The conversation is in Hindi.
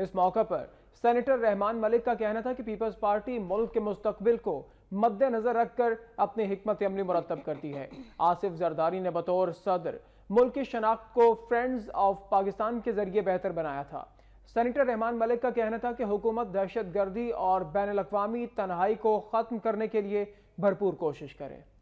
इस मौके पर सेनेटर रहमान मलिक का कहना था कि पीपल्स पार्टी मुल्क के मुस्तबिल को मद्देनजर रखकर अपनी हमत अमली मरतब करती है आसिफ जरदारी ने बतौर सदर मुल्क की शनाख्त को फ्रेंड्स ऑफ पाकिस्तान के जरिए बेहतर बनाया था सेनेटर रहमान मलिक का कहना था कि हुकूमत दहशत गर्दी और बैन अवी तनहाई को ख़त्म करने के लिए भरपूर कोशिश करे